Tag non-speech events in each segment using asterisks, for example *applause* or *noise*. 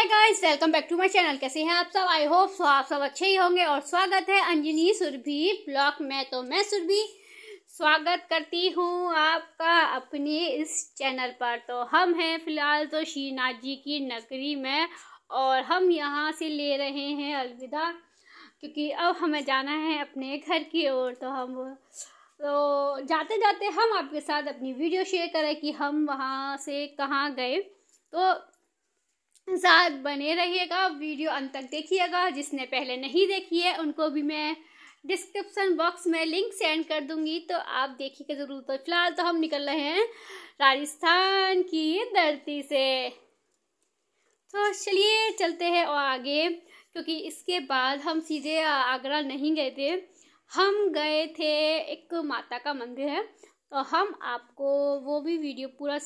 hi guys welcome back to my channel कैसे हैं आप सब आई होप सो आप सब अच्छे ही होंगे और स्वागत है अंजनी सुरभि ब्लॉग में तो मैं सुरभि स्वागत करती हूँ आपका अपने इस चैनल पर तो हम हैं फिलहाल तो श्रीनाथ जी की नगरी में और हम यहाँ से ले रहे हैं अलविदा क्योंकि अब हमें जाना है अपने घर की ओर तो हम तो जाते जाते हम आपके साथ अपनी वीडियो शेयर करें कि हम वहाँ से कहाँ गए तो साथ बने रहिएगा वीडियो अंत तक देखिएगा जिसने पहले नहीं देखी है उनको भी मैं डिस्क्रिप्सन बॉक्स में लिंक सेंड कर दूंगी तो आप देखिएगा ज़रूर तो फिलहाल तो हम निकल रहे हैं राजस्थान की धरती से तो चलिए चलते हैं और आगे क्योंकि इसके बाद हम सीधे आगरा नहीं गए थे हम गए थे एक माता का मंदिर है तो हम आपको वो भी वीडियो पूरा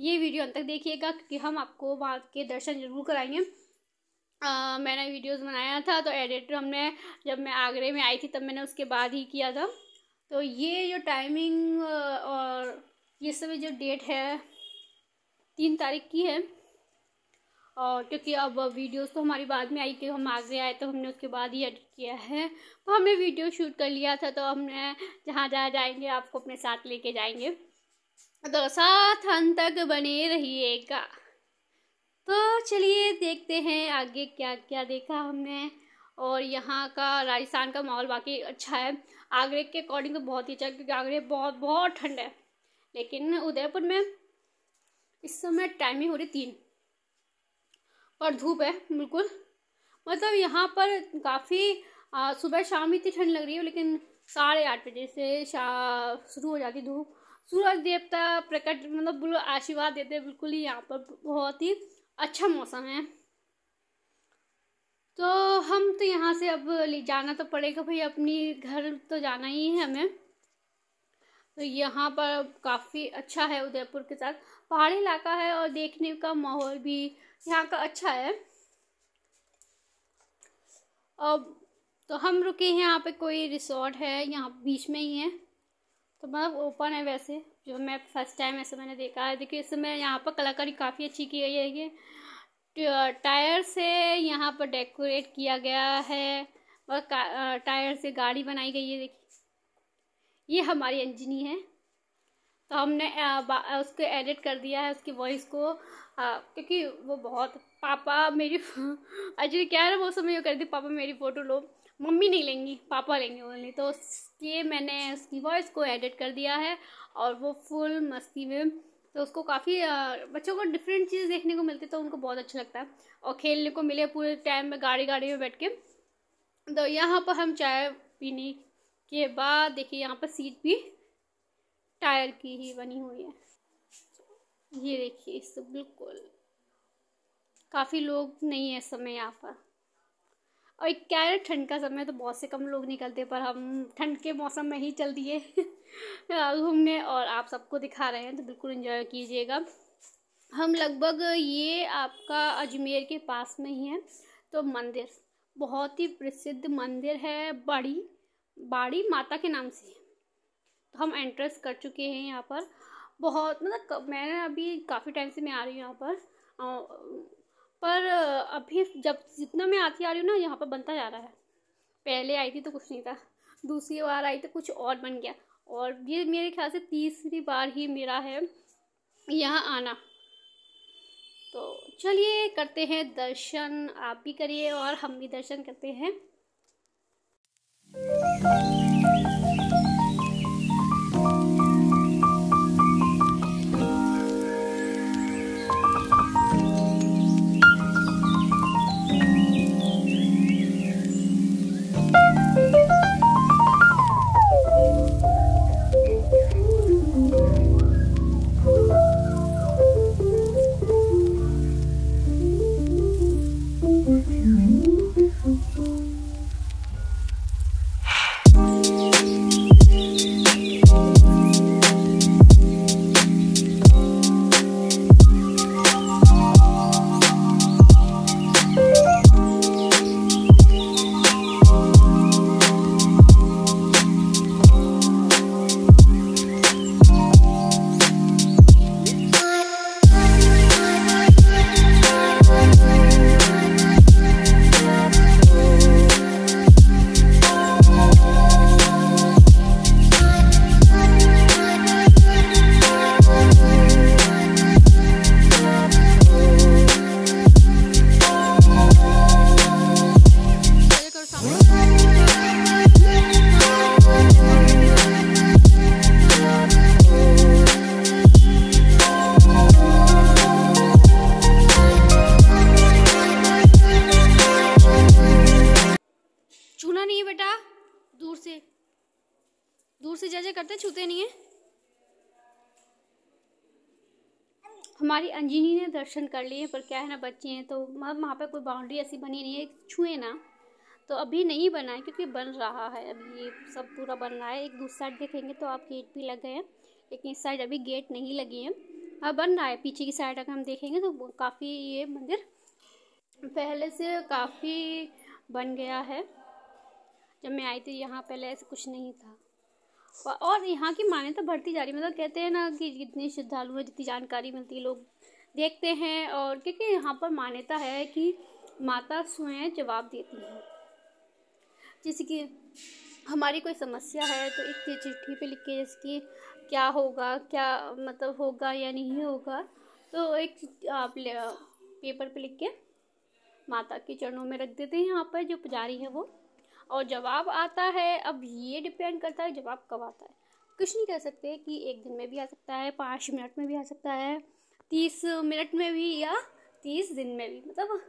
ये वीडियो अंत तक देखिएगा क्योंकि हम आपको वहाँ के दर्शन जरूर कराएंगे मैंने वीडियोस बनाया था तो एडिट हमने जब मैं आगरे में आई थी तब मैंने उसके बाद ही किया था तो ये जो टाइमिंग और ये सब जो डेट है तीन तारीख की है और क्योंकि अब वीडियोस तो हमारी बाद में आई कि हम आगरे आए तो हमने उसके बाद ही एडिट किया है तो हमने वीडियो शूट कर लिया था तो हमने जहाँ जहाँ जाएंगे आपको अपने साथ लेके जाएंगे तो साथ अंत तक बने रहिएगा तो चलिए देखते हैं आगे क्या क्या देखा हमने और यहाँ का राजस्थान का माहौल बाकी अच्छा है आगरे के अकॉर्डिंग तो बहुत ही अच्छा है क्योंकि आगरे बहुत बहुत ठंड है लेकिन उदयपुर में इस समय टाइमिंग हो रही तीन और धूप है बिल्कुल मतलब यहाँ पर काफ़ी सुबह शाम इतनी ठंड लग रही है लेकिन साढ़े आठ बजे से शाम शुरू हो जाती धूप सूरज देवता प्रकट मतलब बिल्कुल आशीर्वाद देते बिल्कुल ही यहाँ पर बहुत ही अच्छा मौसम है तो हम तो यहाँ से अब ले जाना तो पड़ेगा भाई अपनी घर तो जाना ही है हमें तो यहाँ पर काफ़ी अच्छा है उदयपुर के साथ पहाड़ी इलाका है और देखने का माहौल भी यहाँ का अच्छा है अब तो हम रुके हैं यहाँ पे कोई रिसोर्ट है यहाँ बीच में ही है तो मतलब ओपन है वैसे जो मैं फर्स्ट टाइम ऐसे मैंने देखा है देखिए इस समय यहाँ पर कलाकारी काफ़ी अच्छी की गई है ये टायर से यहाँ पर डेकोरेट किया गया है और टायर से गाड़ी बनाई गई है देखिए ये हमारी अंजनी है तो हमने उसको एडिट कर दिया है उसकी वॉइस को क्योंकि वो बहुत पापा मेरी *laughs* अजय क्या है वो समय कर दी पापा मेरी फ़ोटो लो मम्मी नहीं लेंगी पापा लेंगे ओनली तो उसके मैंने उसकी वॉइस को एडिट कर दिया है और वो फुल मस्ती में तो उसको काफ़ी बच्चों को डिफरेंट चीज़ देखने को मिलती तो उनको बहुत अच्छा लगता है और खेलने को मिले पूरे टाइम में गाड़ी गाड़ी में बैठ के तो यहाँ पर हम चाय पीने के बाद देखिए यहाँ पर सीट भी टायर की ही बनी हुई है ये देखिए इस तो बिल्कुल काफ़ी लोग नहीं है समय यहाँ पर और क्या है ठंड का समय तो बहुत से कम लोग निकलते पर हम ठंड के मौसम में ही चल दिए *laughs* घूमने और आप सबको दिखा रहे हैं तो बिल्कुल इन्जॉय कीजिएगा हम लगभग ये आपका अजमेर के पास में ही है तो मंदिर बहुत ही प्रसिद्ध मंदिर है बड़ी बाड़ी माता के नाम से तो हम एंट्रेंस कर चुके हैं यहाँ पर बहुत मतलब मैंने अभी काफ़ी टाइम से मैं आ रही हूँ यहाँ पर पर अभी जब जितना मैं आती आ रही हूँ ना यहाँ पर बनता जा रहा है पहले आई थी तो कुछ नहीं था दूसरी बार आई तो कुछ और बन गया और ये मेरे ख्याल से तीसरी बार ही मेरा है यहाँ आना तो चलिए करते हैं दर्शन आप भी करिए और हम भी दर्शन करते हैं देनी है हमारी अंजनी ने दर्शन कर लिए पर क्या है ना बच्चे हैं तो मतलब वहाँ पर कोई बाउंड्री ऐसी बनी नहीं है छुए ना तो अभी नहीं बना है क्योंकि बन रहा है अभी ये सब पूरा बन रहा है एक दूसरी साइड देखेंगे तो आप गेट भी लग गए हैं लेकिन इस साइड अभी गेट नहीं लगी है अब हाँ, बन रहा है पीछे की साइड अगर हम देखेंगे तो काफ़ी ये मंदिर पहले से काफ़ी बन गया है जब मैं आई थी यहाँ पहले ऐसे कुछ नहीं था और यहाँ की मान्यता तो बढ़ती जा रही है मतलब कहते हैं ना कि जितने श्रद्धालु हैं जितनी जानकारी मिलती है लोग देखते हैं और क्योंकि यहाँ पर मान्यता है कि माता स्वयं जवाब देती है जैसे कि हमारी कोई समस्या है तो एक चिट्ठी पे लिख के जैसे कि क्या होगा क्या मतलब होगा या नहीं होगा तो एक आप पेपर पे लिख के माता के चरणों में रख देते हैं यहाँ पर जो पुजारी है वो और जवाब आता है अब ये डिपेंड करता है जवाब कब आता है कुछ नहीं कह सकते कि एक दिन में भी आ सकता है पाँच मिनट में भी आ सकता है तीस मिनट में भी या तीस दिन में भी मतलब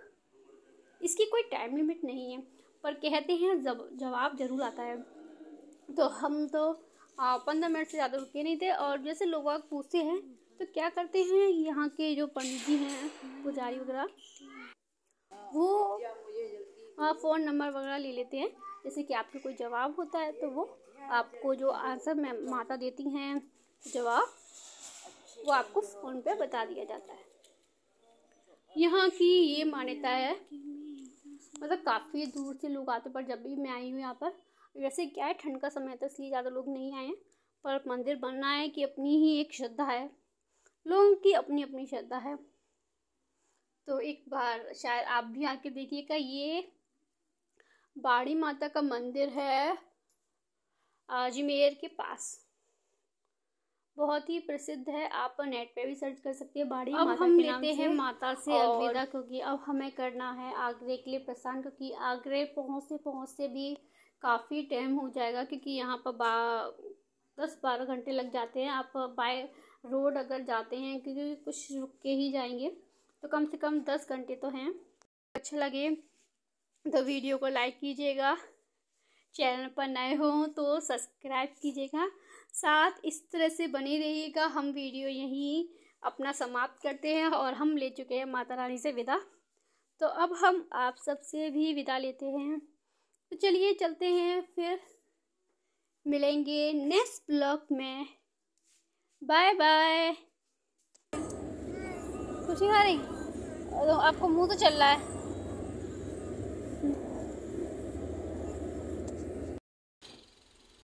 इसकी कोई टाइम लिमिट नहीं है पर कहते हैं जब जवाब ज़रूर आता है तो हम तो पंद्रह मिनट से ज़्यादा रुके नहीं थे और जैसे लोग आग पूछते हैं तो क्या करते हैं यहाँ के जो पंडित जी हैं पुजारी वगैरह वो हाँ फ़ोन नंबर वगैरह ले लेते हैं जैसे कि आपका कोई जवाब होता है तो वो आपको जो आंसर मैं माता देती हैं जवाब वो आपको फ़ोन पे बता दिया जाता है यहाँ की ये मान्यता है मतलब काफ़ी दूर से लोग आते पर जब भी मैं आई हूँ यहाँ पर वैसे क्या है ठंड का समय तो इसलिए ज़्यादा लोग नहीं आए हैं पर मंदिर बनना है कि अपनी ही एक श्रद्धा है लोगों की अपनी अपनी श्रद्धा है तो एक बार शायद आप भी आके देखिएगा ये बाड़ी माता का मंदिर है अजमेर के पास बहुत ही प्रसिद्ध है आप नेट पे भी सर्च कर सकते हैं बाड़ी अब माता हम लेते हैं माता से अलविदा क्योंकि अब हमें करना है आगरे के लिए प्रस्थान क्योंकि आगरे पहुँचते पहुँचते भी काफ़ी टाइम हो जाएगा क्योंकि यहाँ पर बा दस बारह घंटे लग जाते हैं आप बाय रोड अगर जाते हैं क्योंकि कुछ रुक के ही जाएंगे तो कम से कम दस घंटे तो हैं अच्छा लगे तो वीडियो को लाइक कीजिएगा चैनल पर नए हों तो सब्सक्राइब कीजिएगा साथ इस तरह से बने रहिएगा हम वीडियो यहीं अपना समाप्त करते हैं और हम ले चुके हैं माता रानी से विदा तो अब हम आप सबसे भी विदा लेते हैं तो चलिए चलते हैं फिर मिलेंगे नेक्स्ट ब्लॉग में बाय बाय खुशी खा रही आपको मुंह तो चल रहा है